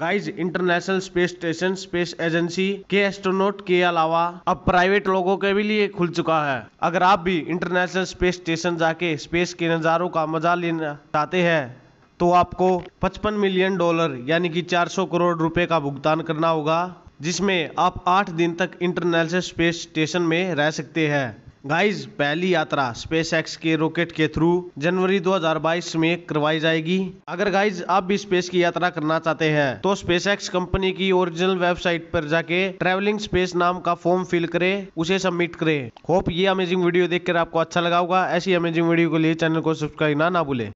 guys international space station space agency के astronaut के अलावा अब प्राइवेट लोगों के भी लिए खुल चुका है अगर आप भी इंटरनेशनल स्पेस स्टेशन जाके स्पेस के नज़ारों का मजा लेना चाहते हैं तो आपको 55 मिलियन डॉलर यानी कि 400 करोड़ रुपए का भुगतान करना होगा जिसमें आप आठ दिन तक इंटरनेशनल स्पेस स्टेशन में रह सकते हैं गाइस पहली यात्रा स्पेस एक्स के रॉकेट के थ्रू जनवरी 2022 में करवाई जाएगी अगर गाइस आप भी स्पेस की यात्रा करना चाहते हैं तो स्पेस एक्स कंपनी की ओरिजिनल वेबसाइट पर जाके ट्रेवलिंग स्पेस नाम का फॉर्म फिल करें उसे सबमिट करें होप ये अमेजिंग वीडियो देखकर आपको अच्छा लगा होगा ऐसी अमेजिंग वीडियो के लिए चैनल को सब्सक्राइब ना ना भूले